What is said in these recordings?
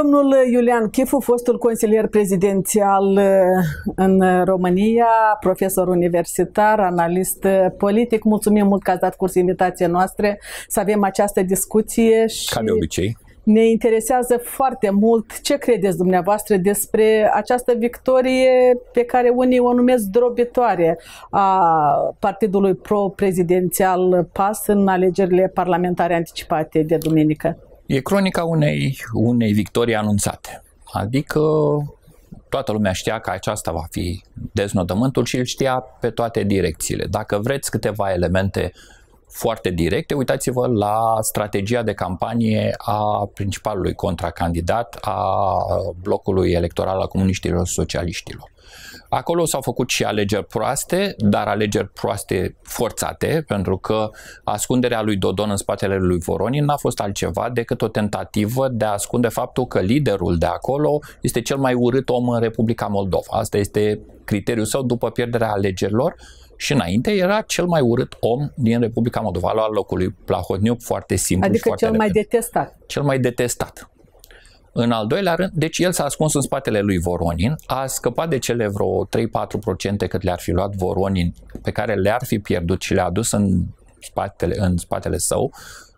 Domnul Iulian Chifu, fostul consilier prezidențial uh, în România, profesor universitar, analist uh, politic, mulțumim mult că ați dat curs invitație noastră să avem această discuție. Și... Ca de obicei. Ne interesează foarte mult ce credeți dumneavoastră despre această victorie pe care unii o numesc drobitoare a partidului pro-prezidențial PAS în alegerile parlamentare anticipate de duminică. E cronica unei, unei victorii anunțate. Adică toată lumea știa că aceasta va fi deznodământul și îl știa pe toate direcțiile. Dacă vreți câteva elemente foarte directe, uitați-vă la strategia de campanie a principalului contracandidat a blocului electoral al comuniștilor socialiștilor. Acolo s-au făcut și alegeri proaste, dar alegeri proaste forțate, pentru că ascunderea lui Dodon în spatele lui Voronin n-a fost altceva decât o tentativă de a ascunde faptul că liderul de acolo este cel mai urât om în Republica Moldova. Asta este criteriul său după pierderea alegerilor și înainte era cel mai urât om din Republica Moldova, la locului Plahotniuc, foarte simplu adică și foarte cel repede. mai detestat. Cel mai detestat. În al doilea rând, deci el s-a ascuns în spatele lui Voronin, a scăpat de cele vreo 3-4% cât le-ar fi luat Voronin, pe care le-ar fi pierdut și le-a adus în spatele, în spatele său,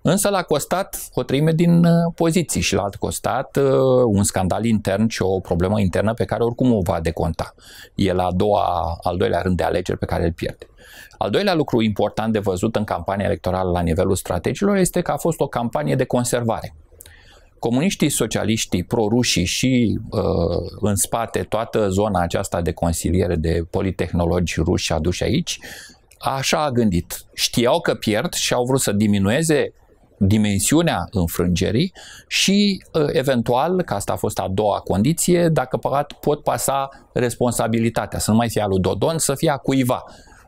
Însă l-a costat o treime din uh, poziții și l-a costat uh, un scandal intern și o problemă internă pe care oricum o va deconta. E la a doua, al doilea rând de alegeri pe care îl pierde. Al doilea lucru important de văzut în campania electorală la nivelul strategilor este că a fost o campanie de conservare comuniștii, socialiștii, prorușii și uh, în spate toată zona aceasta de consiliere de politehnologi ruși aduși aici, așa a gândit. Știau că pierd și au vrut să diminueze dimensiunea înfrângerii și, ă, eventual, că asta a fost a doua condiție, dacă păcat pot pasa responsabilitatea, să nu mai fie al lui Dodon, să fie a cuiva.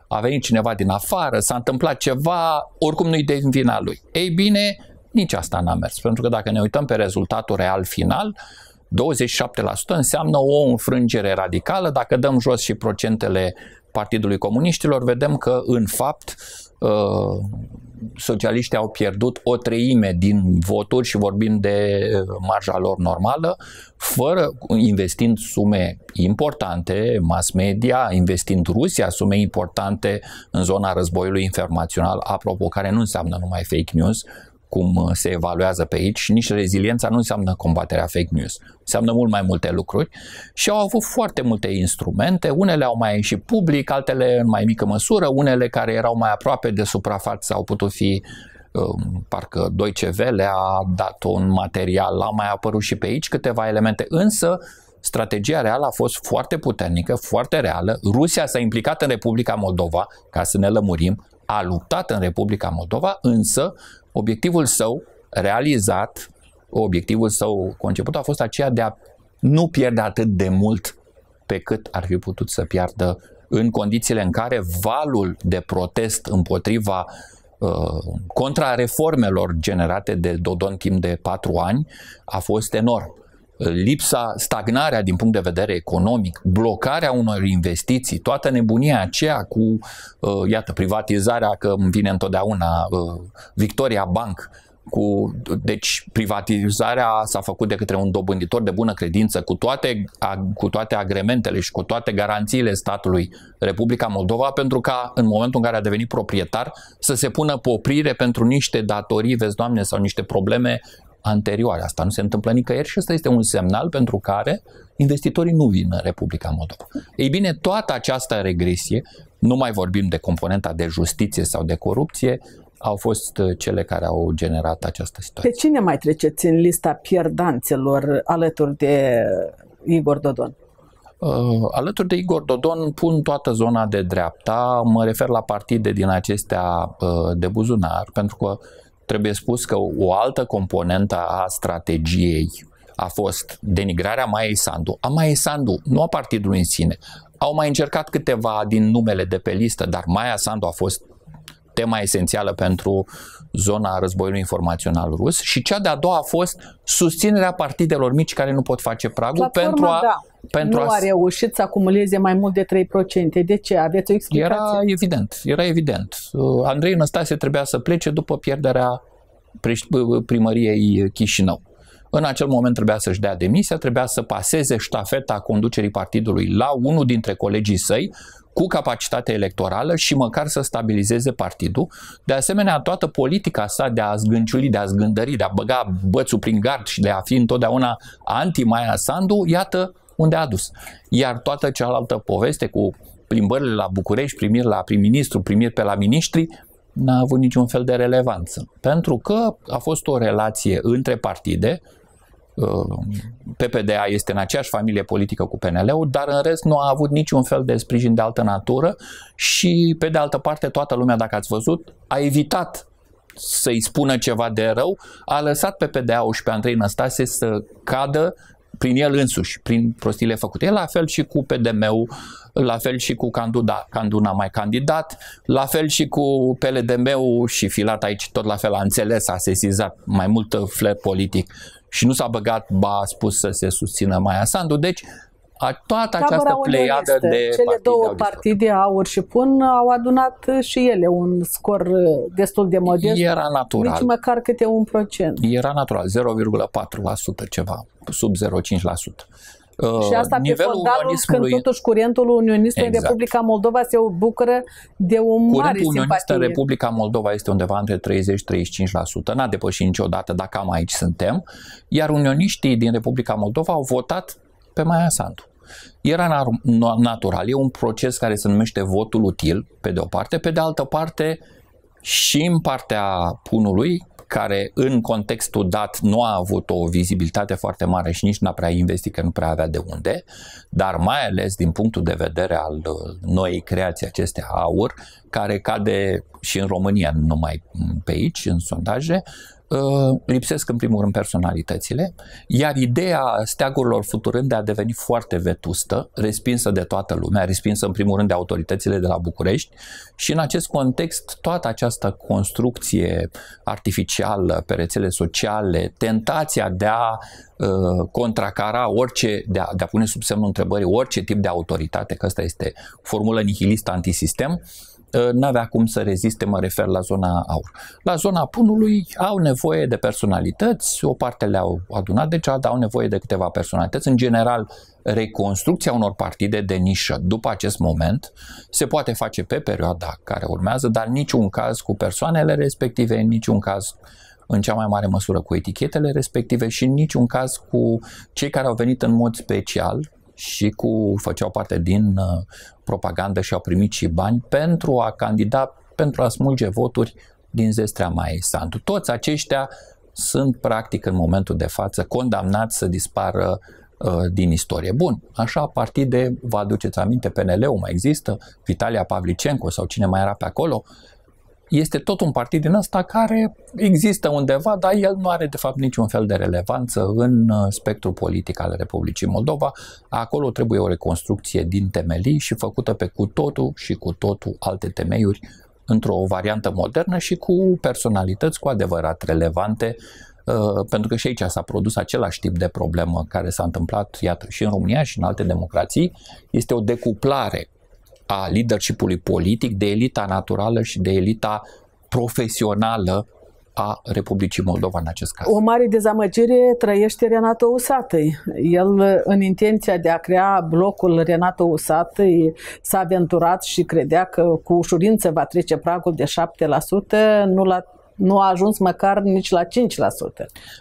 A venit cineva din afară, s-a întâmplat ceva, oricum nu-i de vina lui. Ei bine, nici asta n-a mers, pentru că dacă ne uităm pe rezultatul real final, 27% înseamnă o înfrângere radicală. Dacă dăm jos și procentele Partidului Comuniștilor, vedem că, în fapt, Uh, socialiștii au pierdut o treime din voturi și vorbim de uh, marja lor normală, fără investind sume importante, mass media, investind Rusia sume importante în zona războiului informațional, apropo, care nu înseamnă numai fake news, cum uh, se evaluează pe aici, nici reziliența nu înseamnă combaterea fake news. Înseamnă mult mai multe lucruri și au avut foarte multe instrumente, unele au mai ieșit public, altele în mai mică măsură, unele care erau mai aproape de suprafață au putut fi um, parcă 2 CV a dat un material, a mai apărut și pe aici câteva elemente, însă strategia reală a fost foarte puternică, foarte reală. Rusia s-a implicat în Republica Moldova, ca să ne lămurim, a luptat în Republica Moldova, însă Obiectivul său realizat, obiectivul său conceput a fost aceea de a nu pierde atât de mult pe cât ar fi putut să piardă în condițiile în care valul de protest împotriva uh, contrareformelor generate de Dodon timp de patru ani a fost enorm lipsa, stagnarea din punct de vedere economic, blocarea unor investiții, toată nebunia aceea cu, uh, iată, privatizarea, că îmi vine întotdeauna uh, Victoria Bank, cu, deci privatizarea s-a făcut de către un dobânditor de bună credință cu toate, cu toate agrementele și cu toate garanțiile statului Republica Moldova pentru ca în momentul în care a devenit proprietar să se pună poprire oprire pentru niște datorii, vezi doamne, sau niște probleme anterioare. Asta nu se întâmplă nicăieri și ăsta este un semnal pentru care investitorii nu vin în Republica Moldova. Ei bine, toată această regresie, nu mai vorbim de componenta de justiție sau de corupție, au fost uh, cele care au generat această situație. Pe cine mai treceți în lista pierdanțelor alături de Igor Dodon? Uh, alături de Igor Dodon pun toată zona de dreapta, mă refer la partide din acestea uh, de buzunar, pentru că uh, Trebuie spus că o altă componentă a strategiei a fost denigrarea Maiei Sandu. A Maiei Sandu, nu a partidului în sine. Au mai încercat câteva din numele de pe listă, dar Maia Sandu a fost tema esențială pentru zona războiului informațional rus și cea de-a doua a fost susținerea partidelor mici care nu pot face pragul Platforma, pentru a da pentru nu a, a reușit să acumuleze mai mult de 3%. De ce? Aveți o explicație? Era evident, era evident. Uh, Andrei Năstase trebuia să plece după pierderea primăriei Chișinău. În acel moment trebuia să-și dea demisia, trebuia să paseze ștafeta conducerii partidului la unul dintre colegii săi cu capacitate electorală și măcar să stabilizeze partidul. De asemenea, toată politica sa de a zgânciuli, de a zgândări, de a băga bățul prin gard și de a fi întotdeauna anti-Maia Sandu, iată, unde a dus. Iar toată cealaltă poveste cu plimbările la București, primiri la prim-ministru, primiri pe la miniștri, n-a avut niciun fel de relevanță. Pentru că a fost o relație între partide, uh, PPDA este în aceeași familie politică cu PNL-ul, dar în rest nu a avut niciun fel de sprijin de altă natură și, pe de altă parte, toată lumea, dacă ați văzut, a evitat să-i spună ceva de rău, a lăsat pe PDA-ul și pe Andrei Năstase să cadă prin el însuși, prin prostile făcute. La fel și cu PDM-ul, la fel și cu Canduda, Canduna mai candidat, la fel și cu PLDM-ul și Filat aici tot la fel a înțeles, a sesizat mai mult fler politic și nu s-a băgat, ba a spus să se susțină Maia Sandu. Deci a, toată această pleiadă este. de Cele partide două partide, AUR și PUN, au adunat și ele un scor uh, destul de modest. Era natural. Nici măcar câte un procent. Era natural, 0,4% ceva, sub 0,5%. Uh, și asta pe fondalul când totuși curentul unionist exact. în Republica Moldova se bucură de o curentul mare simpatie. unionist în Republica Moldova este undeva între 30-35%, n-a depășit niciodată, dacă am aici suntem, iar unioniștii din Republica Moldova au votat pe Maia Sandu. Era natural, e un proces care se numește votul util, pe de o parte, pe de altă parte și în partea punului, care în contextul dat nu a avut o vizibilitate foarte mare și nici n-a prea investit, că nu prea avea de unde, dar mai ales din punctul de vedere al uh, noii creații acestea aur, care cade și în România, nu numai pe aici, în sondaje, Uh, lipsesc în primul rând personalitățile, iar ideea steagurilor futurând de a deveni foarte vetustă, respinsă de toată lumea, respinsă în primul rând de autoritățile de la București și în acest context toată această construcție artificială pe rețele sociale, tentația de a uh, contracara orice, de a, de a pune sub semnul întrebării orice tip de autoritate, că asta este formulă nihilistă antisistem, uh, n-avea cum să reziste, mă refer la zona aur. La zona punului au nevoie de personalități, o parte le-au adunat, de cealaltă au nevoie de câteva personalități. În general, reconstrucția unor partide de nișă după acest moment se poate face pe perioada care urmează, dar niciun caz cu persoanele respective, niciun caz în cea mai mare măsură cu etichetele respective și în niciun caz cu cei care au venit în mod special și cu făceau parte din uh, propagandă și au primit și bani pentru a candida, pentru a smulge voturi din zestrea mai Sandu. Toți aceștia sunt practic în momentul de față condamnați să dispară uh, din istorie. Bun, așa partide, vă aduceți aminte, PNL-ul mai există, Vitalia Pavlicenco sau cine mai era pe acolo, este tot un partid din ăsta care există undeva, dar el nu are de fapt niciun fel de relevanță în uh, spectrul politic al Republicii Moldova. Acolo trebuie o reconstrucție din temelii și făcută pe cu totul și cu totul alte temeiuri într-o variantă modernă și cu personalități cu adevărat relevante uh, pentru că și aici s-a produs același tip de problemă care s-a întâmplat, iată, și în România și în alte democrații, este o decuplare a leadershipului politic, de elita naturală și de elita profesională a Republicii Moldova în acest caz. O mare dezamăgire trăiește Renato Usatăi. El, în intenția de a crea blocul Renato Usatăi, s-a aventurat și credea că cu ușurință va trece pragul de 7%, nu l-a nu a ajuns măcar nici la 5%.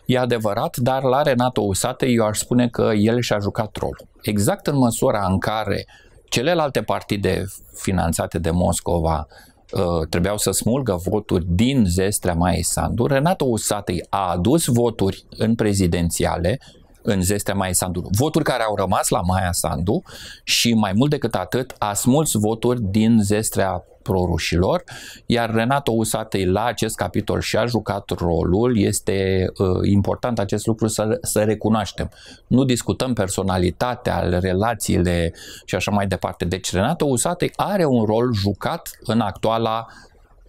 E adevărat, dar la Renato Usate eu aș spune că el și-a jucat rolul. Exact în măsura în care uh, Celelalte partide finanțate de Moscova uh, trebuiau să smulgă voturi din zestrea Maiei Sandu. Renato Usatei a adus voturi în prezidențiale în zestrea Maia Sandu. Voturi care au rămas la Maia Sandu și mai mult decât atât a smuls voturi din zestrea prorușilor, iar Renato Usatei la acest capitol și-a jucat rolul, este uh, important acest lucru să, să recunoaștem. Nu discutăm personalitatea, relațiile și așa mai departe. Deci Renato Usatei are un rol jucat în actuala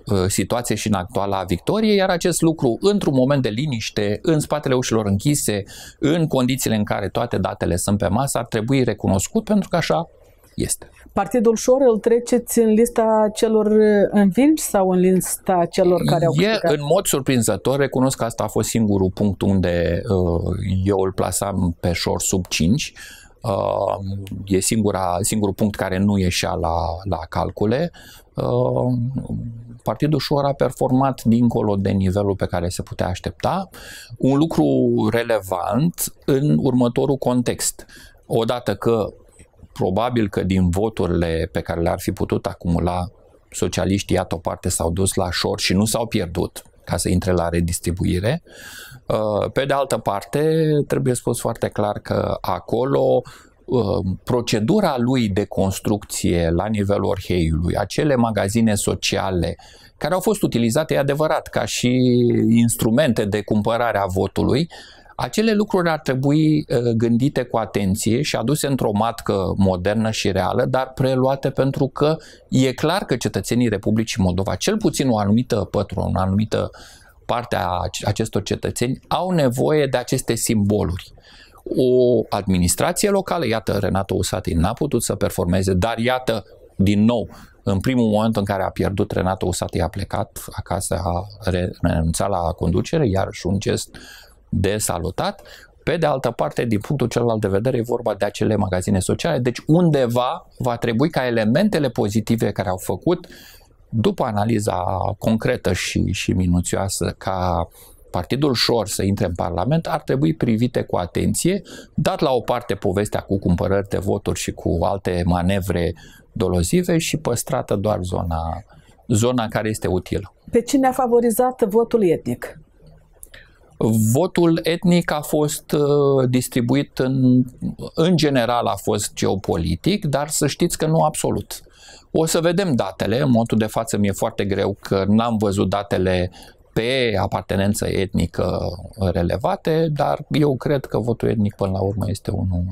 uh, situație și în actuala victorie, iar acest lucru într-un moment de liniște, în spatele ușilor închise, în condițiile în care toate datele sunt pe masă, ar trebui recunoscut pentru că așa este. Partidul Șor îl treceți în lista celor uh, învinși sau în lista celor care au câștigat? E, în mod surprinzător, recunosc că asta a fost singurul punct unde uh, eu îl plasam pe Șor sub 5. Uh, e singura, singurul punct care nu ieșea la, la calcule. Uh, Partidul Șor a performat dincolo de nivelul pe care se putea aștepta. Un lucru relevant în următorul context. Odată că probabil că din voturile pe care le-ar fi putut acumula socialiștii, iată o parte s-au dus la șor și nu s-au pierdut ca să intre la redistribuire. Uh, pe de altă parte, trebuie spus foarte clar că acolo uh, procedura lui de construcție la nivelul Orheiului, acele magazine sociale care au fost utilizate, e adevărat, ca și instrumente de cumpărare a votului, uh, acele lucruri ar trebui uh, gândite cu atenție și aduse într-o matcă modernă și reală, dar preluate pentru că e clar că cetățenii Republicii Moldova, cel puțin o anumită pătru, o anumită parte a acestor cetățeni, au nevoie de aceste simboluri o administrație locală, iată Renato Usati n-a putut să performeze, dar iată din nou în primul moment în care a pierdut Renato Usati a plecat acasă, a renunțat la conducere, și un gest de salutat. Pe de altă parte, din punctul celălalt de vedere, e vorba de acele magazine sociale, deci undeva va trebui ca elementele pozitive care au făcut, după analiza concretă și, și minuțioasă, ca partidul Șor să intre în Parlament ar trebui privite cu atenție, dat la o parte povestea cu cumpărări de voturi și cu alte manevre dolozive și păstrată doar zona, zona care este utilă. Pe cine a favorizat votul etnic? Votul etnic a fost uh, distribuit în, în general a fost geopolitic, dar să știți că nu absolut. O să vedem datele, în momentul de față mi-e foarte greu că n-am văzut datele pe apartenență etnică relevate, dar eu cred că votul etnic până la urmă este unul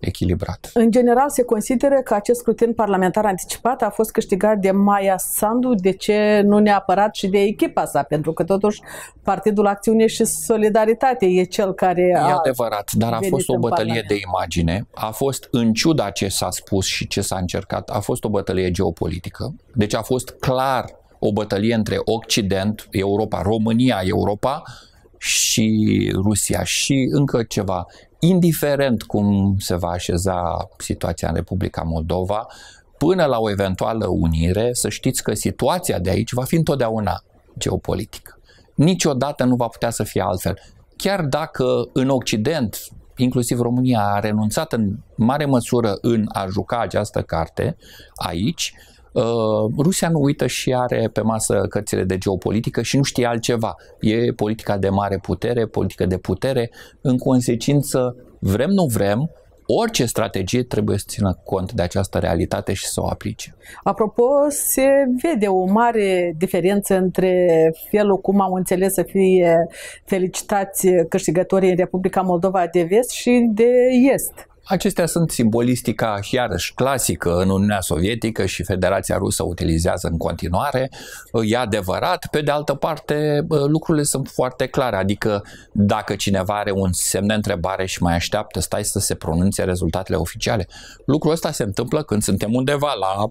echilibrat. În general, se consideră că acest scrutin parlamentar anticipat a fost câștigat de Maia Sandu, de ce nu neapărat și de echipa sa, pentru că totuși Partidul Acțiune și Solidaritate e cel care e a adevărat, dar a fost o bătălie de imagine, a fost în ciuda ce s-a spus și ce s-a încercat, a fost o bătălie geopolitică, deci a fost clar o bătălie între Occident, Europa, România, Europa și Rusia și încă ceva indiferent cum se va așeza situația în Republica Moldova, până la o eventuală unire, să știți că situația de aici va fi întotdeauna geopolitică. Niciodată nu va putea să fie altfel. Chiar dacă în Occident, inclusiv România, a renunțat în mare măsură în a juca această carte aici, Uh, Rusia nu uită și are pe masă cărțile de geopolitică și nu știe altceva. E politica de mare putere, politică de putere. În consecință, vrem, nu vrem, orice strategie trebuie să țină cont de această realitate și să o aplice. Apropo, se vede o mare diferență între felul cum au înțeles să fie felicitați câștigătorii în Republica Moldova de Vest și de Est. Acestea sunt simbolistica, iarăși, clasică în Uniunea Sovietică și Federația Rusă utilizează în continuare. E adevărat. Pe de altă parte, lucrurile sunt foarte clare. Adică, dacă cineva are un semn de întrebare și mai așteaptă, stai să se pronunțe rezultatele oficiale. Lucrul ăsta se întâmplă când suntem undeva la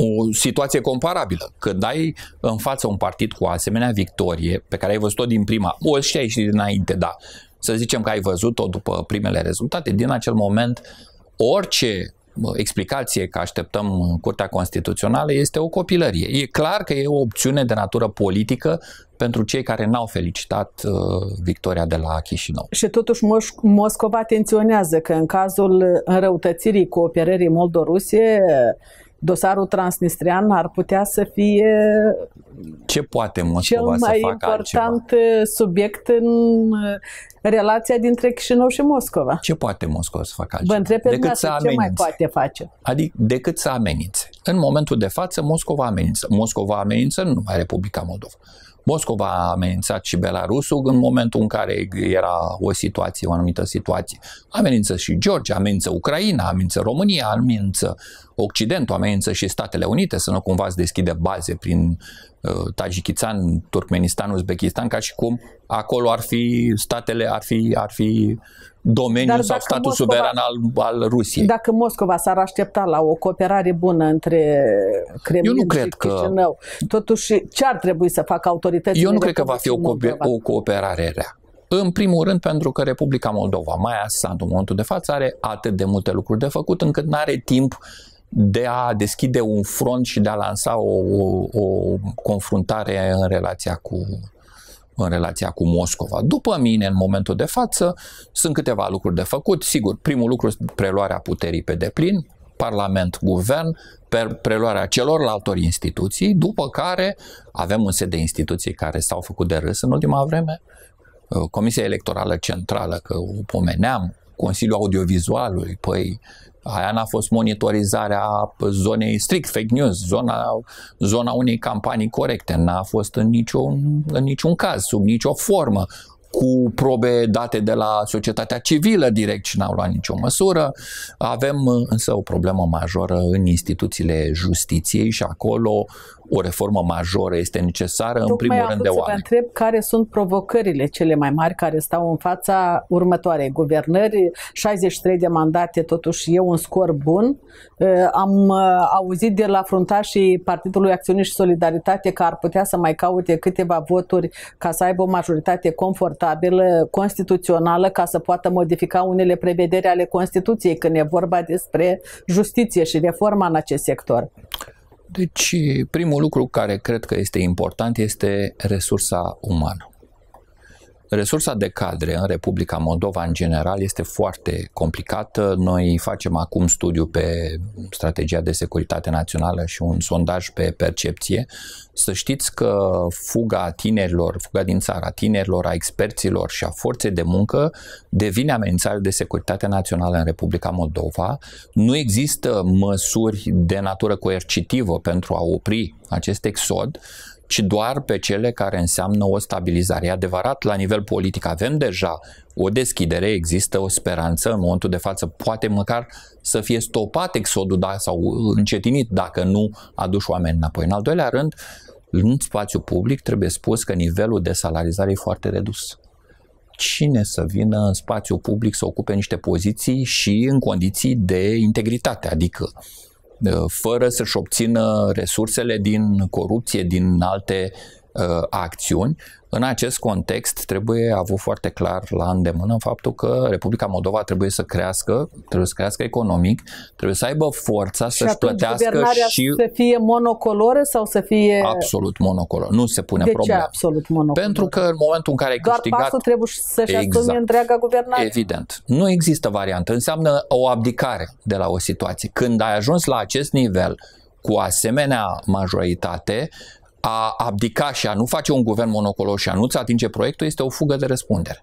o situație comparabilă. Când ai în față un partid cu o asemenea victorie, pe care ai văzut-o din prima, o știai și dinainte, da, să zicem că ai văzut-o după primele rezultate, din acel moment orice explicație că așteptăm în Curtea Constituțională este o copilărie. E clar că e o opțiune de natură politică pentru cei care n-au felicitat uh, victoria de la Chișinău. Și totuși Moscova atenționează că în cazul înrăutățirii cooperării Moldorusie dosarul transnistrian ar putea să fie ce poate Moscova cel mai să facă important altceva? Uh, subiect în uh, relația dintre Chișinău și Moscova. Ce poate Moscova să facă altceva? Vă întreb pe decât să ce mai poate face. Adică decât să amenințe. În momentul de față Moscova amenință. Moscova amenință nu numai Republica Moldova. Moscova a amenințat și Belarusul în momentul în care era o situație, o anumită situație. Amenință și Georgia, amenință Ucraina, amenință România, amenință Occidentul, amenință și Statele Unite să nu cumva să deschide baze prin uh, Tajikistan, Turkmenistan, Uzbekistan, ca și cum acolo ar fi statele, ar fi, ar fi uh, domeniul Dar sau statul Moscova, suveran al, al Rusiei. Dacă Moscova s-ar aștepta la o cooperare bună între Kremlin Eu nu cred și că... Chișinău, totuși ce ar trebui să facă autoritățile? Eu nu cred că va fi o, co- o cooperare rea. În primul rând pentru că Republica Moldova, mai asta în momentul de față, are atât de multe lucruri de făcut încât nu are timp de a deschide un front și de a lansa o, o, o confruntare în relația cu în relația cu Moscova. După mine, în momentul de față, sunt câteva lucruri de făcut. Sigur, primul lucru este preluarea puterii pe deplin, Parlament, Guvern, preluarea celorlalte instituții, după care avem un set de instituții care s-au făcut de râs în ultima vreme, uh, Comisia Electorală Centrală, că o pomeneam, Consiliul Audiovizualului, păi Aia n-a fost monitorizarea zonei strict fake news, zona, zona unei campanii corecte. N-a fost în niciun, în niciun caz, sub nicio formă cu probe date de la societatea civilă direct și n-au luat nicio măsură. Avem însă o problemă majoră în instituțiile justiției și acolo o reformă majoră este necesară, Tocmai în primul rând de oameni. Să întreb care sunt provocările cele mai mari care stau în fața următoarei guvernări. 63 de mandate, totuși e un scor bun. Eh, am eh, auzit de la fruntașii Partidului Acțiunii și Solidaritate că ar putea să mai caute câteva voturi ca să aibă o majoritate confortabilă, constituțională, ca să poată modifica unele prevederi ale Constituției când e vorba despre justiție și reforma în acest sector. Deci, primul lucru care cred că este important este resursa umană. Resursa de cadre în Republica Moldova în general este foarte complicată. Noi facem acum studiu pe strategia de securitate națională și un sondaj pe percepție. Să știți că fuga tinerilor, fuga din țara tinerilor, a experților și a forței de muncă devine amenințare de securitate națională în Republica Moldova. Nu există măsuri de natură coercitivă pentru a opri acest exod ci doar pe cele care înseamnă o stabilizare. E adevărat, la nivel politic avem deja o deschidere, există o speranță în momentul de față, poate măcar să fie stopat exodul da, sau încetinit dacă nu aduci oameni înapoi. În al doilea rând, în spațiu public trebuie spus că nivelul de salarizare e foarte redus. Cine să vină în spațiu public să ocupe niște poziții și în condiții de integritate, adică fără să-și obțină resursele din corupție, din alte Uh, acțiuni. În acest context trebuie avut foarte clar la îndemână faptul că Republica Moldova trebuie să crească, trebuie să crească economic, trebuie să aibă forța și să-și plătească și... să fie monocoloră sau să fie... Absolut monocoloră. Nu se pune problema. De ce absolut monocoloră? Pentru că în momentul în care ai Doar câștigat... Doar trebuie să-și exact. asume întreaga guvernare. Evident. Nu există variantă. Înseamnă o abdicare de la o situație. Când ai ajuns la acest nivel, cu asemenea majoritate, a abdica și a nu face un guvern monocolos și a nu-ți atinge proiectul este o fugă de răspundere.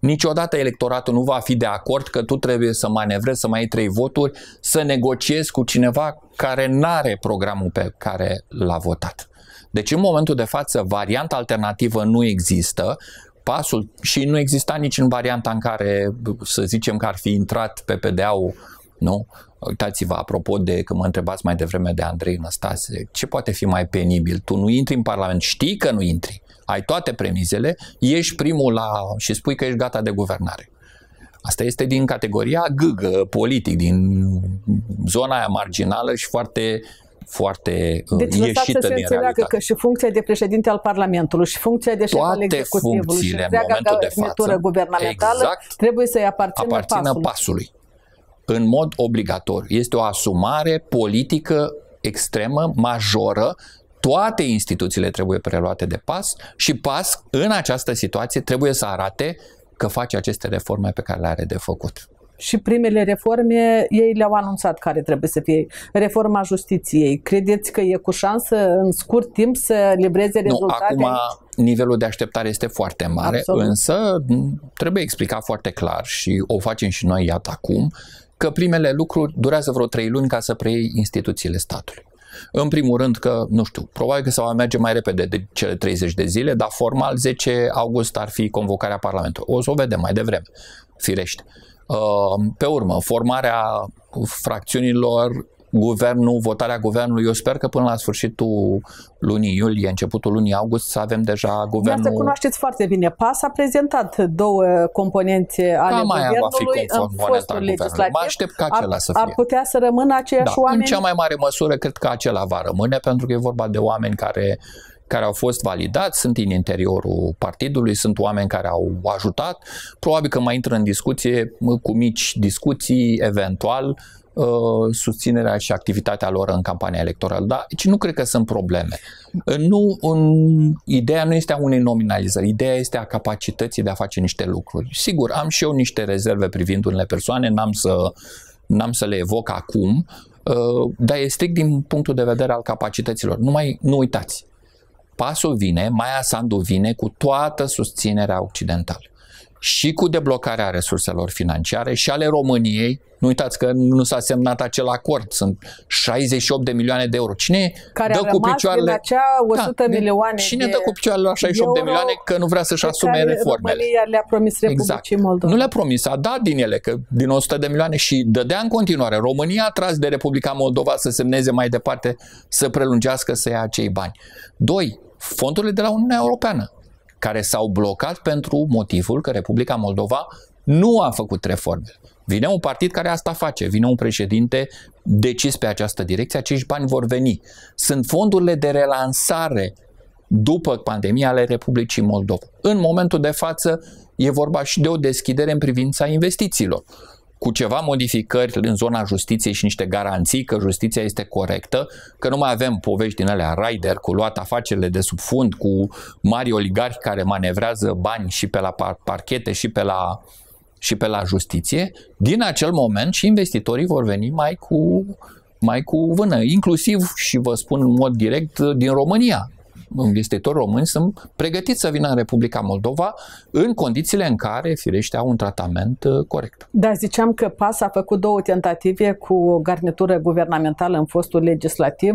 Niciodată electoratul nu va fi de acord că tu trebuie să manevrezi, să mai ai trei voturi, să negociezi cu cineva care nu are programul pe care l-a votat. Deci în momentul de față varianta alternativă nu există, pasul și nu exista nici în varianta în care să zicem că ar fi intrat pe PDA-ul nu? Uitați-vă, apropo de că mă întrebați mai devreme de Andrei Năstase, ce poate fi mai penibil? Tu nu intri în Parlament, știi că nu intri, ai toate premizele, ești primul la și spui că ești gata de guvernare. Asta este din categoria gâgă politic, din zona aia marginală și foarte foarte uh, deci, ieșită să se din realitate. că și funcția de președinte al Parlamentului și funcția de șef al executivului și întreaga în momentul de față, guvernamentală exact, trebuie să-i aparțină, aparțină pasului. pasului în mod obligatoriu. Este o asumare politică extremă, majoră, toate instituțiile trebuie preluate de PAS și PAS în această situație trebuie să arate că face aceste reforme pe care le are de făcut. Și primele reforme, ei le-au anunțat care trebuie să fie. Reforma justiției. Credeți că e cu șansă în scurt timp să livreze rezultate? Nu, acum aici? nivelul de așteptare este foarte mare, Absolut. însă trebuie explicat foarte clar și o facem și noi, iată acum, uh, că primele lucruri durează vreo trei luni ca să preiei instituțiile statului. În primul rând că, nu știu, probabil că se va merge mai repede de cele 30 de zile, dar formal 10 august ar fi convocarea Parlamentului. O să o vedem mai devreme, firește. Ă, pe urmă, formarea fracțiunilor guvernul, votarea guvernului. Eu sper că până la sfârșitul lunii iulie, începutul lunii august, să avem deja guvernul... să cunoașteți foarte bine. PAS a prezentat două componente ale Cam guvernului va fi conform în fostul legislativ. Mă aștept ca acela ar, să fie. Ar putea să rămână aceiași da. oameni? În cea mai mare măsură, cred că acela va rămâne, pentru că e vorba de oameni care care au fost validați, sunt în interiorul partidului, sunt oameni care au ajutat. Probabil că mai intră în discuție cu mici discuții, eventual, Uh, susținerea și activitatea lor în campania electorală. Dar deci nu cred că sunt probleme. Uh, nu, un, ideea nu este a unei nominalizări, ideea este a capacității de a face niște lucruri. Sigur, am și eu niște rezerve privind unele persoane, n-am să, n-am să le evoc acum, uh, dar e strict din punctul de vedere al capacităților. Nu mai, nu uitați, pasul vine, Maia Sandu vine cu toată susținerea occidentală și cu deblocarea resurselor financiare și ale României. Nu uitați că nu s-a semnat acel acord, sunt 68 de milioane de euro. Cine Care dă cu picioarele din acea 100 da, milioane Cine de dă cu picioarele la 68 de milioane că nu vrea să-și asume reformele? România le-a promis Republicii exact. Moldova. Nu le-a promis, a dat din ele, că din 100 de milioane și dădea în continuare. România a tras de Republica Moldova să semneze mai departe, să prelungească să ia acei bani. Doi, fondurile de la Uniunea Europeană care s-au blocat pentru motivul că Republica Moldova nu a făcut reforme. Vine un partid care asta face, vine un președinte decis pe această direcție, acești bani vor veni. Sunt fondurile de relansare după pandemia ale Republicii Moldova. În momentul de față e vorba și de o deschidere în privința investițiilor cu ceva modificări în zona justiției și niște garanții că justiția este corectă, că nu mai avem povești din alea Raider cu luat afacerile de sub fund, cu mari oligarhi care manevrează bani și pe la parchete și pe la, și pe la justiție, din acel moment și investitorii vor veni mai cu mai cu vână, inclusiv, și vă spun în mod direct, din România investitori români sunt pregătiți să vină în Republica Moldova în condițiile în care, firește, au un tratament uh, corect. Da, ziceam că PAS a făcut două tentative cu o garnitură guvernamentală în fostul legislativ.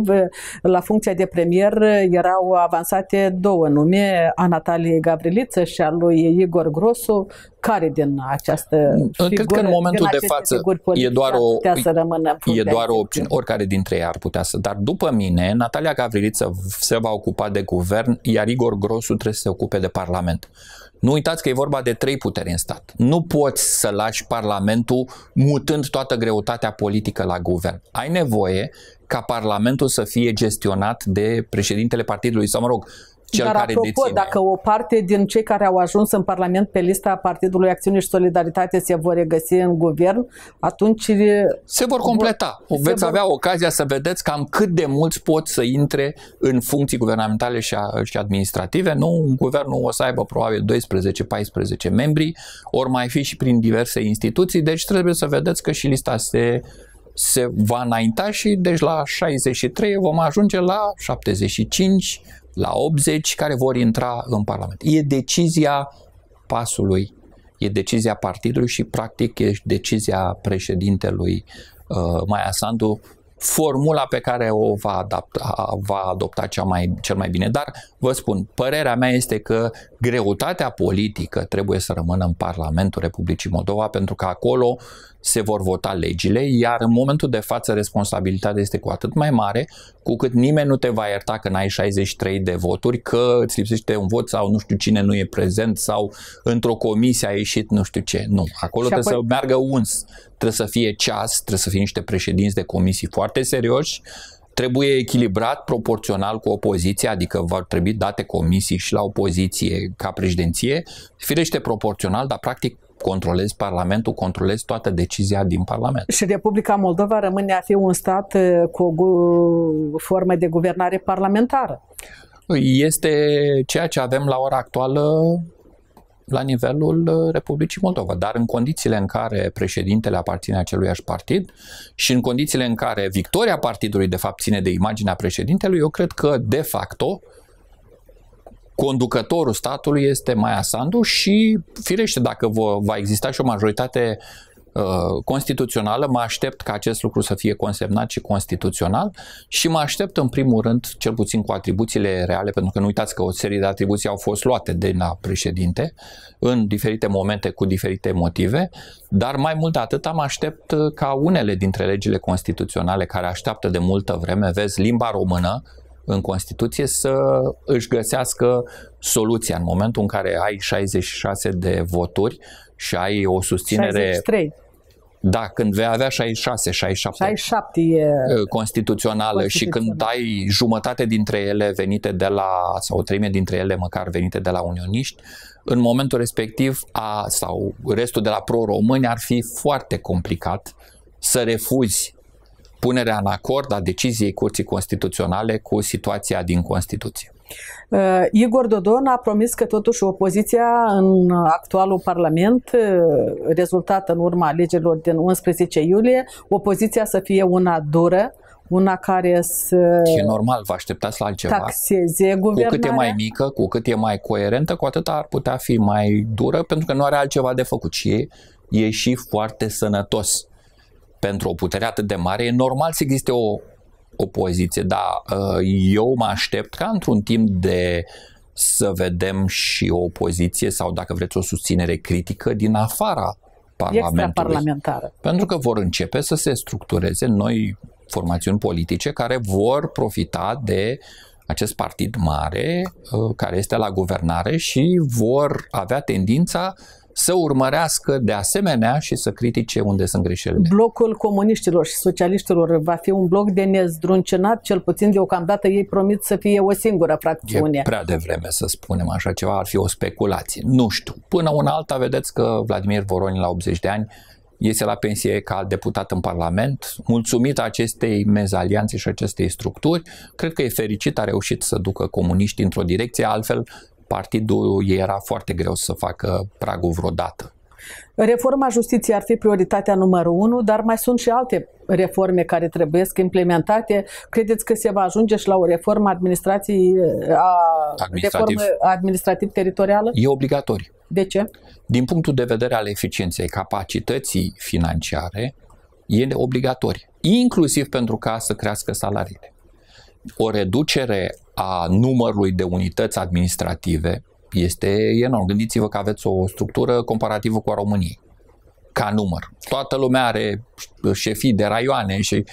La funcția de premier erau avansate două nume, a Nataliei Gavriliță și a lui Igor Grosu, care din această figură, Cred că în momentul de față e doar o, să rămână e doar o opțiune. Oricare dintre ei ar putea să. Dar după mine, Natalia Gavriliță se va ocupa de guvern, iar Igor Grosu trebuie să se ocupe de parlament. Nu uitați că e vorba de trei puteri în stat. Nu poți să lași Parlamentul mutând toată greutatea politică la guvern. Ai nevoie ca Parlamentul să fie gestionat de președintele partidului sau, mă rog, cel Dar care apropo, deține. dacă o parte din cei care au ajuns în Parlament pe lista Partidului Acțiune și Solidaritate se vor regăsi în guvern, atunci... Eh, se vor completa. Vor, Veți vor... avea ocazia să vedeți cam cât de mulți pot să intre în funcții guvernamentale și, a, și administrative. Nu, guvernul o să aibă probabil 12-14 membri, ori mai fi și prin diverse instituții, deci trebuie să vedeți că și lista se se va înainta și deci la 63 vom ajunge la 75 la 80 care vor intra în Parlament. E decizia pasului, e decizia partidului și practic e decizia președintelui uh, Maia Sandu formula pe care o va, adapta, va adopta cea mai, cel mai bine. Dar vă spun, părerea mea este că greutatea politică trebuie să rămână în Parlamentul Republicii Moldova pentru că acolo se vor vota legile, iar în momentul de față responsabilitatea este cu atât mai mare, cu cât nimeni nu te va ierta că n-ai 63 de voturi, că îți lipsește un vot sau nu știu cine nu e prezent sau într-o comisie a ieșit nu știu ce. Nu, acolo și trebuie apoi... să meargă uns, trebuie să fie ceas, trebuie să fie niște președinți de comisii foarte serioși, trebuie echilibrat proporțional cu opoziția, adică vor trebui date comisii și la opoziție ca președinție, firește proporțional, dar practic controlezi Parlamentul, controlezi toată decizia din Parlament. Și Republica Moldova rămâne a fi un stat eh, cu o formă de guvernare parlamentară. Este ceea ce avem la ora actuală la nivelul eh, Republicii Moldova, dar în condițiile în care președintele aparține aceluiași partid și în condițiile în care victoria partidului de fapt ține de imaginea președintelui, eu cred că de facto uh, conducătorul statului este Maia Sandu și, firește, dacă va exista și o majoritate uh, constituțională, mă aștept ca acest lucru să fie consemnat și constituțional și mă aștept în primul rând, cel puțin cu atribuțiile reale, pentru că nu uitați că o serie de atribuții au fost luate de la președinte în diferite momente cu diferite motive, dar mai mult de atât am aștept uh, ca unele dintre legile constituționale care așteaptă de multă vreme, vezi, limba română, în Constituție să își găsească soluția în momentul în care ai 66 de voturi și ai o susținere... 63. Da, când vei avea 66, 67, 67 e... constituțională și când ai jumătate dintre ele venite de la, sau o treime dintre ele măcar venite de la unioniști, în momentul respectiv a, sau restul de la pro-români ar fi foarte complicat să refuzi punerea în acord a deciziei Curții Constituționale cu situația din Constituție. Uh, Igor Dodon a promis că totuși opoziția în actualul Parlament, uh, rezultată în urma alegerilor din 11 iulie, opoziția să fie una dură, una care să... E normal, vă așteptați la altceva. Taxeze guvernarea. Cu cât e mai mică, cu cât e mai coerentă, cu atât ar putea fi mai dură, pentru că nu are altceva de făcut și e, e și foarte sănătos pentru o putere atât de mare, e normal să existe o opoziție, dar uh, eu mă aștept ca într-un timp de să vedem și o opoziție sau, dacă vreți, o susținere critică din afara Parlamentului. Pentru că vor începe să se structureze noi formațiuni politice care vor profita de acest partid mare uh, care este la guvernare și vor avea tendința să urmărească de asemenea și să critique unde sunt greșelile. Blocul comuniștilor și socialiștilor va fi un bloc de nezdruncinat, cel puțin deocamdată ei promit să fie o singură fracțiune. E prea devreme să spunem așa ceva, ar fi o speculație. Nu știu. Până una alta vedeți că Vladimir Voronin la 80 de ani iese la pensie ca deputat în Parlament, mulțumit acestei mezalianțe și acestei structuri, cred că e fericit, a reușit să ducă comuniștii într-o direcție, altfel partidul era foarte greu să facă pragul vreodată. Reforma justiției ar fi prioritatea numărul unu, dar mai sunt și alte reforme care trebuie implementate. Credeți că se va ajunge și la o reformă administrației a, administrativ. administrativ-teritorială? E obligatoriu. De ce? Din punctul de vedere al eficienței capacității financiare, e obligatorie, inclusiv pentru ca să crească salariile. O reducere a numărului de unități administrative este enorm. Gândiți-vă că aveți o structură comparativă cu a României, ca număr. Toată lumea are șefii de raioane și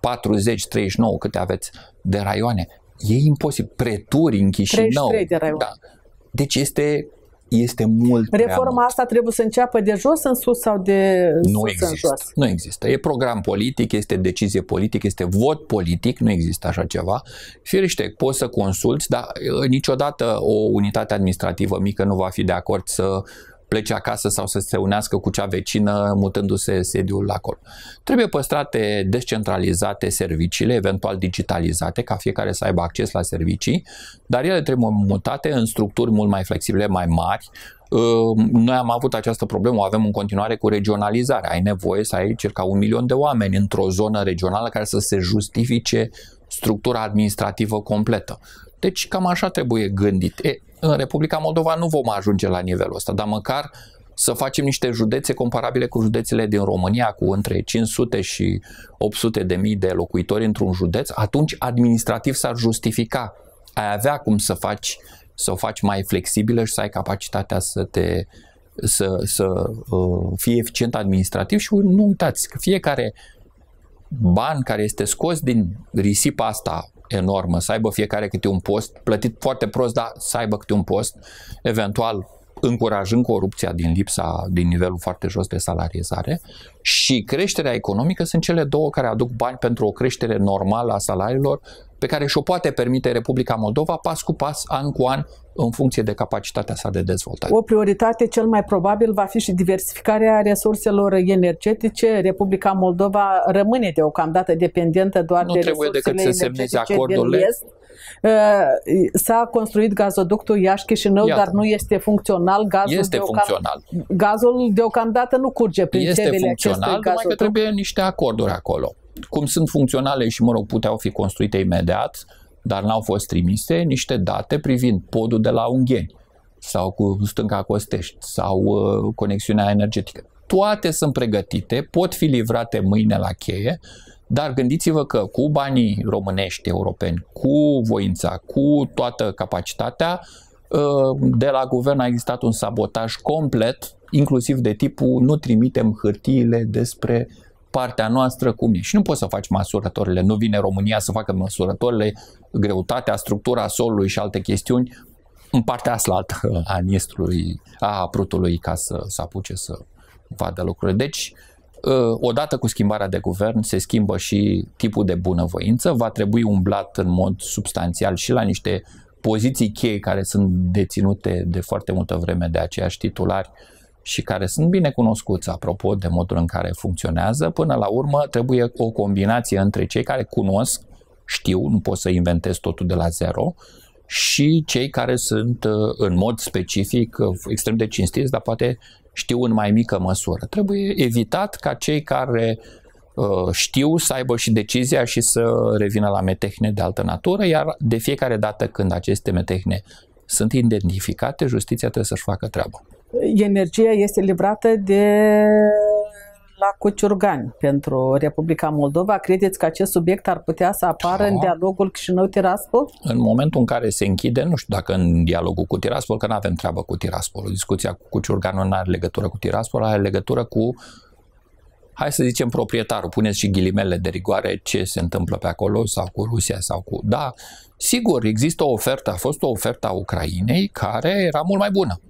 40, 39 câte aveți de raioane. E imposibil. Preturi în Chișinău. 33 de raioane. Da. Deci este este mult Reforma mult. asta trebuie să înceapă de jos în sus sau de nu sus există, în jos? Nu există. E program politic, este decizie politică, este vot politic, nu există așa ceva. Firește, poți să consulți, dar eh, niciodată o unitate administrativă mică nu va fi de acord să plece acasă sau să se unească cu cea vecină mutându-se sediul acolo. Trebuie păstrate descentralizate serviciile, eventual digitalizate, ca fiecare să aibă acces la servicii, dar ele trebuie mutate în structuri mult mai flexibile, mai mari, noi am avut această problemă, o avem în continuare cu regionalizarea. Ai nevoie să ai circa un milion de oameni într-o zonă regională care să se justifice structura administrativă completă. Deci cam așa trebuie gândit. E, în Republica Moldova nu vom ajunge la nivelul ăsta, dar măcar să facem niște județe comparabile cu județele din România, cu între 500 și 800 de mii de locuitori într-un județ, atunci administrativ s-ar justifica. Ai avea cum să faci să o faci mai flexibilă și să ai capacitatea să te să, să uh, fii eficient administrativ și nu uitați că fiecare ban care este scos din risipa asta enormă, să aibă fiecare câte un post, plătit foarte prost, dar să aibă câte un post, eventual încurajând corupția din lipsa, din nivelul foarte jos de salarizare și creșterea economică sunt cele două care aduc bani pentru o creștere normală a salariilor pe care și-o poate permite Republica Moldova pas cu pas, an cu an, în funcție de capacitatea sa de dezvoltare. O prioritate cel mai probabil va fi și diversificarea resurselor energetice. Republica Moldova rămâne deocamdată dependentă doar nu de resursele Nu trebuie decât să semneze acordurile. Din Ă, s-a construit gazoductul Iași-Chișinău, Iată. dar nu este funcțional. Gazul este deocam... funcțional. Gazul deocamdată nu curge prin este Este funcțional, acestui că trebuie niște acorduri acolo. Cum sunt funcționale și, mă rog, puteau fi construite imediat, dar n-au fost trimise niște date privind podul de la Ungheni sau cu stânca Costești sau uh, conexiunea energetică. Toate sunt pregătite, pot fi livrate mâine la cheie, dar gândiți-vă că cu banii românești, europeni, cu voința, cu toată capacitatea, ă, de la guvern a existat un sabotaj complet, inclusiv de tipul nu trimitem hârtiile despre partea noastră cum e. Și nu poți să faci măsurătorile, nu vine România să facă măsurătorile, greutatea, structura solului și alte chestiuni în partea aslaltă a niestrului, a Prutului, ca să, să apuce să vadă lucrurile. Deci, Ă, odată cu schimbarea de guvern se schimbă și tipul de bunăvoință, va trebui umblat în mod substanțial și la niște poziții cheie care sunt deținute de foarte multă vreme de aceiași titulari și care sunt bine cunoscuți, apropo de modul în care funcționează, până la urmă trebuie o combinație între cei care cunosc, știu, nu pot să inventez totul de la zero, și cei care sunt ă, în mod specific ă, extrem de cinstiți, dar poate știu în mai mică măsură. Trebuie evitat ca cei care uh, știu să aibă și decizia și să revină la metehne de altă natură, iar de fiecare dată când aceste metehne sunt identificate, justiția trebuie să-și facă treaba. Energia este livrată de la Cuciurgani pentru Republica Moldova. Credeți că acest subiect ar putea să apară da. în dialogul Chișinău-Tiraspol? În momentul în care se închide, nu știu dacă în dialogul cu Tiraspol, că nu avem treabă cu Tiraspol. Discuția cu Cuciurganul nu are legătură cu Tiraspol, are legătură cu hai să zicem proprietarul, puneți și ghilimele de rigoare ce se întâmplă pe acolo sau cu Rusia sau cu... Da, sigur, există o ofertă, a fost o ofertă a Ucrainei care era mult mai bună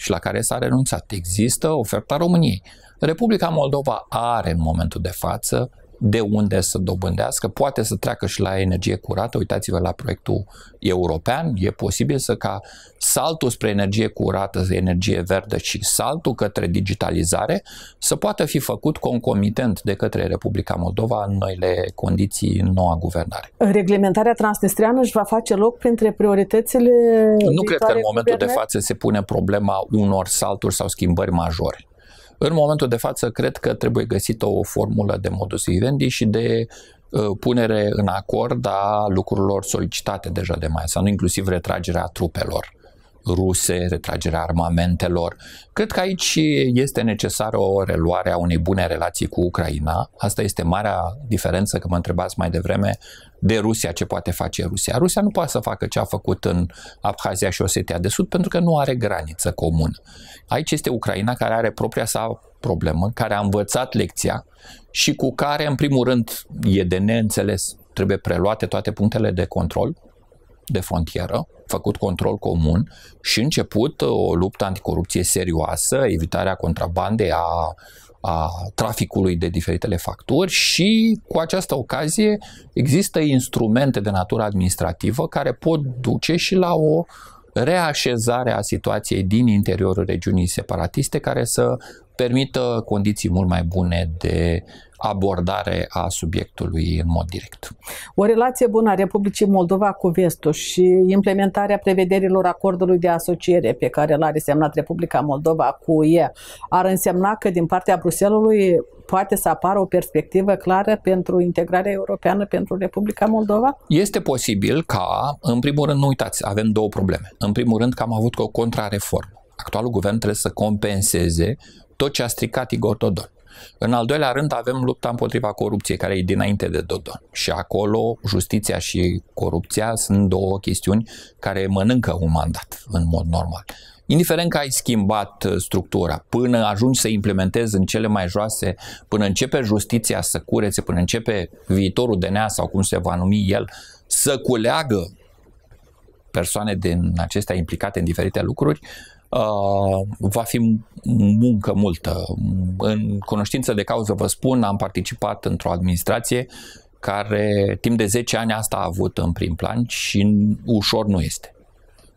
și la care s-a renunțat. Există oferta României. Republica Moldova are în momentul de față de unde să dobândească, poate să treacă și la energie curată, uitați-vă la proiectul european, e posibil să ca saltul spre energie curată, energie verde și saltul către digitalizare să poată fi făcut concomitent de către Republica Moldova în noile condiții, în noua guvernare. Reglementarea transnistriană își va face loc printre prioritățile Nu cred că în momentul guverne? de față se pune problema unor salturi sau schimbări majore. În momentul de față, cred că trebuie găsită o formulă de modus vivendi și de uh, punere în acord a lucrurilor solicitate deja de mai sau inclusiv retragerea trupelor ruse, retragerea armamentelor. Cred că aici este necesară o reluare a unei bune relații cu Ucraina. Asta este marea diferență, că mă întrebați mai devreme, de Rusia ce poate face Rusia. Rusia nu poate să facă ce a făcut în Abhazia și Osetia de Sud pentru că nu are graniță comună. Aici este Ucraina care are propria sa problemă, care a învățat lecția și cu care, în primul rând, e de neînțeles, trebuie preluate toate punctele de control de frontieră, făcut control comun și început uh, o luptă anticorupție serioasă, evitarea contrabandei, a, a traficului de diferitele facturi și cu această ocazie există instrumente de natură administrativă care pot duce și la o reașezare a situației din interiorul regiunii separatiste care să permită condiții mult mai bune de abordare a subiectului în mod direct. O relație bună a Republicii Moldova cu Vestul și implementarea prevederilor acordului de asociere pe care l-a resemnat Republica Moldova cu UE ar însemna că din partea Bruselului poate să apară o perspectivă clară pentru integrarea europeană pentru Republica Moldova? Este posibil ca, în primul rând, nu uitați, avem două probleme. În primul rând că am avut o contrareformă actualul guvern trebuie să compenseze tot ce a stricat Igor Dodon. În al doilea rând avem lupta împotriva corupției, care e dinainte de Dodon. Și acolo justiția și corupția sunt două chestiuni care mănâncă un mandat în mod normal. Indiferent că ai schimbat uh, structura, până ajungi să implementezi în cele mai joase, până începe justiția să curețe, până începe viitorul DNA sau cum se va numi el, să culeagă persoane din acestea implicate în diferite lucruri, uh, Uh, va fi muncă multă. În cunoștință de cauză vă spun, am participat într-o administrație care timp de 10 ani asta a avut în prim plan și ușor nu este.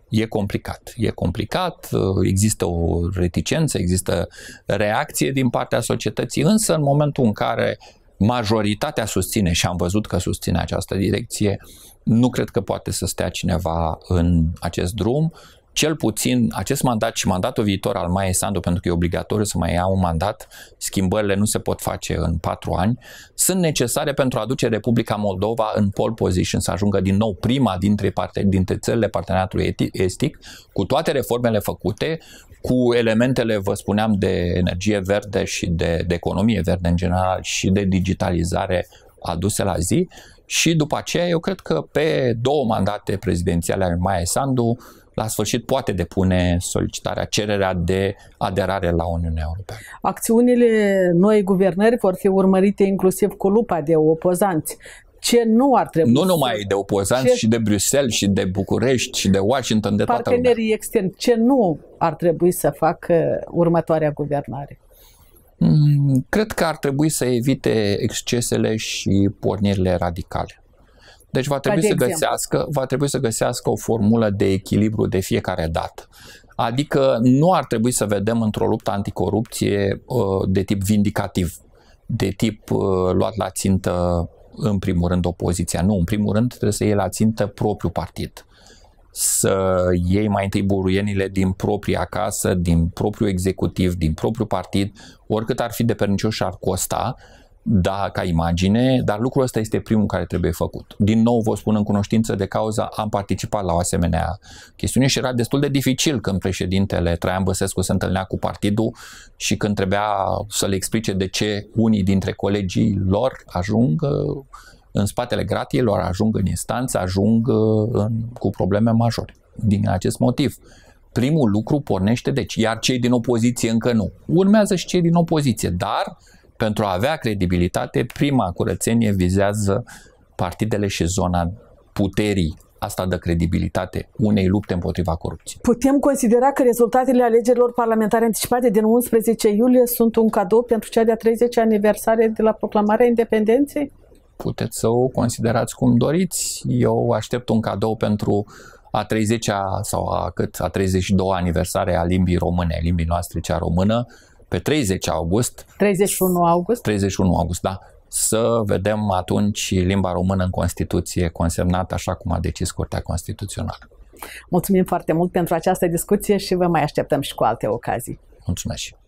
E complicat. E complicat, uh, există o reticență, există reacție din partea societății, însă în momentul în care majoritatea susține și am văzut că susține această direcție, nu cred că poate să stea cineva în acest drum cel puțin acest mandat și mandatul viitor al Maiei Sandu, pentru că e obligatoriu să mai ia un mandat, schimbările nu se pot face în patru ani, sunt necesare pentru a aduce Republica Moldova în pole position, să ajungă din nou prima dintre, parte, dintre țările parteneriatului estic, cu toate reformele făcute, cu elementele, vă spuneam, de energie verde și de, de economie verde în general și de digitalizare aduse la zi și după aceea eu cred că pe două mandate prezidențiale ale Maia Sandu la sfârșit poate depune solicitarea, cererea de aderare la Uniunea Europeană. Acțiunile noi guvernări vor fi urmărite inclusiv cu lupa de opozanți ce nu ar trebui Nu numai să... de opozanți, ce... și de Bruxelles, și de București, și de Washington, de toată Partenerii externi, ce nu ar trebui să facă următoarea guvernare? Mm, cred că ar trebui să evite excesele și pornirile radicale. Deci va trebui, de să găsească, va trebui să găsească o formulă de echilibru de fiecare dată. Adică nu ar trebui să vedem într-o luptă anticorupție uh, de tip vindicativ, de tip uh, luat la țintă în primul rând opoziția. Nu, în primul rând trebuie să iei la țintă propriul partid. Să iei mai întâi buruienile din propria casă, din propriul executiv, din propriul partid, oricât ar fi de pernicioși ar costa, da, ca imagine, dar lucrul ăsta este primul care trebuie făcut. Din nou vă spun în cunoștință de cauza, am participat la o asemenea chestiune și era destul de dificil când președintele Traian Băsescu se întâlnea cu partidul și când trebuia să le explice de ce unii dintre colegii lor ajung uh, în spatele gratiilor, ajung în instanță, ajung uh, în, cu probleme majore. Din acest motiv, primul lucru pornește deci, iar cei din opoziție încă nu. Urmează și cei din opoziție, dar pentru a avea credibilitate, prima curățenie vizează partidele și zona puterii. Asta dă credibilitate unei lupte împotriva corupției. Putem considera că rezultatele alegerilor parlamentare anticipate din 11 iulie sunt un cadou pentru cea de-a 30 aniversare de la proclamarea independenței? Puteți să o considerați cum doriți. Eu aștept un cadou pentru a 30-a sau a cât a 32-a aniversare a limbii române, limbii noastre cea română, pe 30 august. 31 august. 31 august, da. Să vedem atunci limba română în Constituție consemnată așa cum a decis Curtea Constituțională. Mulțumim foarte mult pentru această discuție și vă mai așteptăm și cu alte ocazii. Mulțumesc.